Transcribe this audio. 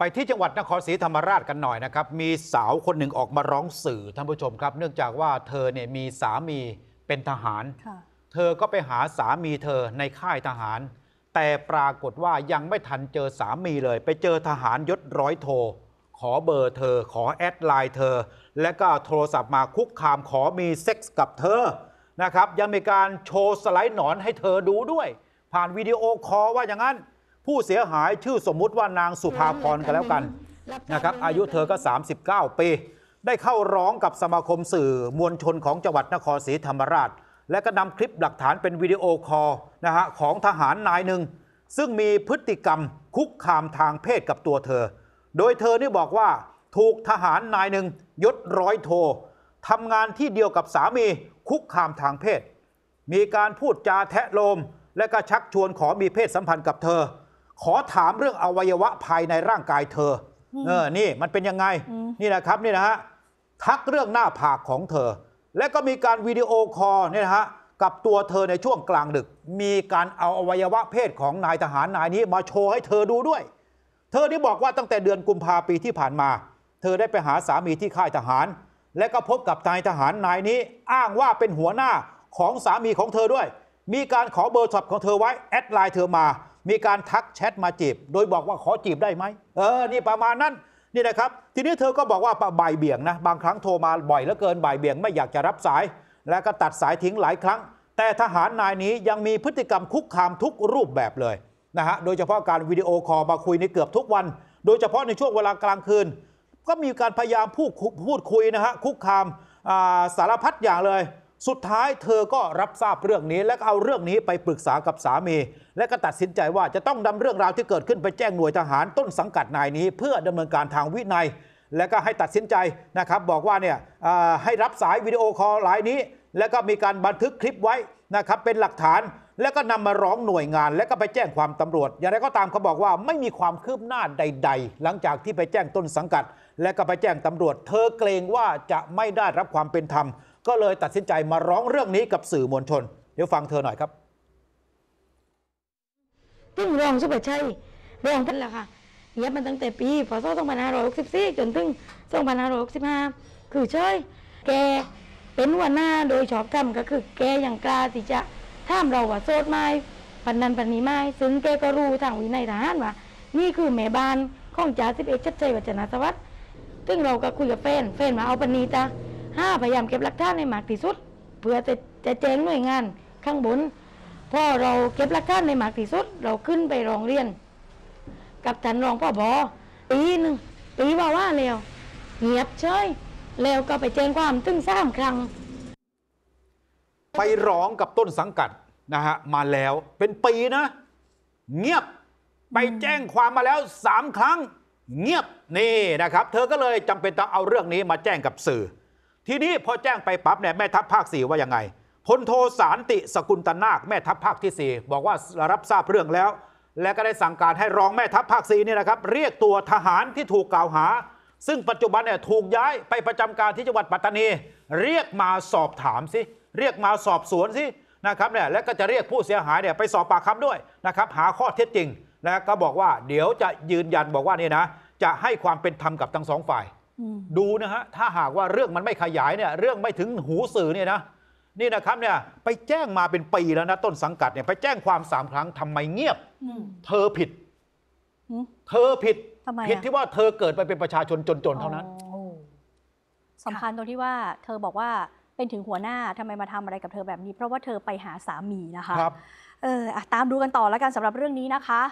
ไปที่จังหวัดนครศรีธรรมราชกันหน่อยนะครับ มีสาวคนหนึ่งออกมาร้องสื่อ ท่านผู้ชมครับ เนื่องจากว่าเธอเนี่ยมีสามีเป็นทหาร เธอก็ไปหาสามีเธอในค่ายทหาร แต่ปรากฏว่ายังไม่ทันเจอสามีเลย ไปเจอทหารยศร้อยโท ขอเบอร์เธอขอแอดไลน์เธอ และก็โทรศัพท์มาคุกคามขอมีเซ็กส์กับเธอนะครับ ยังมีการโชว์สไลด์หนอนให้เธอดูด้วย ผ่านวิดีโอคอลว่าอย่างนั้นผู้เสียหายชื่อสมมุติว่านางสุภาพรก็แล้วกันนะครับอายุเธอก็ 39 ปี ได้เข้าร้องกับสมาคมสื่อมวลชนของจังหวัดนครศรีธรรมราช และก็นำคลิปหลักฐานเป็นวิดีโอคอลนะฮะของทหารนายหนึ่ง ซึ่งมีพฤติกรรมคุกคามทางเพศกับตัวเธอ โดยเธอนี่บอกว่า ถูกทหารนายหนึ่งยศร้อยโททำงานที่เดียวกับสามีคุกคามทางเพศ มีการพูดจาแทะโลม และก็ชักชวนขอมีเพศสัมพันธ์กับเธอขอถามเรื่องอวัยวะภายในร่างกายเธอ เออ นี่มันเป็นยังไง นี่นะครับ นี่นะฮะ ทักเรื่องหน้าผากของเธอ และก็มีการวิดีโอคอลเนี่ยนะฮะ กับตัวเธอในช่วงกลางดึก มีการเอาอวัยวะเพศของนายทหารนายนี้มาโชว์ให้เธอดูด้วย เธอได้บอกว่าตั้งแต่เดือนกุมภาปีที่ผ่านมา เธอได้ไปหาสามีที่ค่ายทหาร และก็พบกับนายทหารนายนี้อ้างว่าเป็นหัวหน้าของสามีของเธอด้วย มีการขอเบอร์โทรศัพท์ของเธอไว้แอดไลน์เธอมามีการทักแชทมาจีบ โดยบอกว่าขอจีบได้ไหม เออ นี่ประมาณนั้น นี่นะครับ ทีนี้เธอก็บอกว่าบ่ายเบี่ยงนะ บางครั้งโทรมาบ่อยเหลือเกิน บ่ายเบี่ยงไม่อยากจะรับสาย และก็ตัดสายทิ้งหลายครั้ง แต่ทหารนายนี้ยังมีพฤติกรรมคุกคามทุกรูปแบบเลยนะฮะ โดยเฉพาะการวิดีโอคอลมาคุยในเกือบทุกวัน โดยเฉพาะในช่วงเวลากลางคืน ก็มีการพยายามพูดพูดคุยนะฮะ คุกคามสารพัดอย่างเลยสุดท้ายเธอก็รับทราบเรื่องนี้ และเอาเรื่องนี้ไปปรึกษากับสามี และก็ตัดสินใจว่าจะต้องนำเรื่องราวที่เกิดขึ้นไปแจ้งหน่วยทหารต้นสังกัดนายนี้ เพื่อดำเนินการทางวินัย และก็ให้ตัดสินใจนะครับบอกว่าเนี่ยให้รับสายวิดีโอคอลหลายนี้ และก็มีการบันทึกคลิปไว้นะครับเป็นหลักฐาน และก็นำมาร้องหน่วยงาน และก็ไปแจ้งความตำรวจอย่างไรก็ตามเขาบอกว่าไม่มีความคืบหน้าใด ๆ หลังจากที่ไปแจ้งต้นสังกัด และก็ไปแจ้งตำรวจ เธอเกรงว่าจะไม่ได้รับความเป็นธรรมก็เลยตัดสินใจมาร้องเรื่องนี้กับสื่อมวลชน เดี๋ยวฟังเธอหน่อยครับ ตึ้งรองสุะชัย รองท่านแหละค่ะเย่บมันตั้งแต่ปีพศ2564จนถึง2565 คือเชยแกเป็นวันหน้าโดยชอบทำก็คือแกอย่างกล้าสิจะ ถ้ามเราว่าโซดไม้ ปันนันปันนี้ไม้ ซึ่งแกก็รู้ทางวินัยทหารว่านี่คือแม่บ้านของจ่าสิบเอกชัดใจวัจนาสวัสดิ์ซึ่งเราก็คุยกับแฟนแฟนมาเอาปันนี้จ้าห้าพยายามเก็บหลักฐานให้มากที่สุด เพื่อจะจะแจ้งหน่วยงานข้างบนพอเราเก็บหลักฐานในมากที่สุด เราขึ้นไปโรงเรียน กับท่านรองพ่อบอปีหนึ่งปีว่าว่าเร็วเงียบเฉยเร้วก็ไปแจ้งความตึ้งสามครั้ง ไปร้องกับต้นสังกัดนะฮะมาแล้วเป็นปีนะ เงียบไปแจ้งความมาแล้วสามครั้ง เงียบนี่นะครับ เธอก็เลยจำเป็นต้องเอาเรื่องนี้มาแจ้งกับสื่อทีนี้พอแจ้งไปปั๊บเนี่ยแม่ทัพภาคสี่ว่ายังไงพลโทสารติสกุลตนาคแม่ทัพภาคที่4บอกว่ารับทราบเรื่องแล้ว และก็ได้สั่งการให้รองแม่ทัพภาคสเนี่ยนะครับ เรียกตัวทหารที่ถูกกล่าวหา ซึ่งปัจจุบันเนี่ยถูกย้ายไปประจำการที่จังหวัดปัตตานี เรียกมาสอบถามสิ เรียกมาสอบสวนสินะครับเนี่ยและก็จะเรียกผู้เสียหายเนี่ยไปสอบปากคำด้วยนะครับ หาข้อเท็จจริงและก็บอกว่าเดี๋ยวจะยืนยันบอกว่านี่นะ จะให้ความเป็นธรรมกับทั้งสองฝ่ายดูนะฮะถ้าหากว่าเรื่องมันไม่ขยายเนี่ย เรื่องไม่ถึงหูสื่อเนี่ยนะนี่นะครับ เนี่ย ไปแจ้งมาเป็นปีแล้วนะต้นสังกัดเนี่ย ไปแจ้งความสามครั้งทำไมเงียบเธอผิดเธอผิดผิดที่ว่าเธอเกิดไปเป็นประชาชนจน ๆ เท่านั้นสำคัญตรงที่ว่า เธอบอกว่าเป็นถึงหัวหน้าทำไมมาทำอะไรกับเธอแบบนี้ เพราะว่าเธอไปหาสามีนะคะครับ เออตามดูกันต่อแล้วกันสำหรับเรื่องนี้นะคะ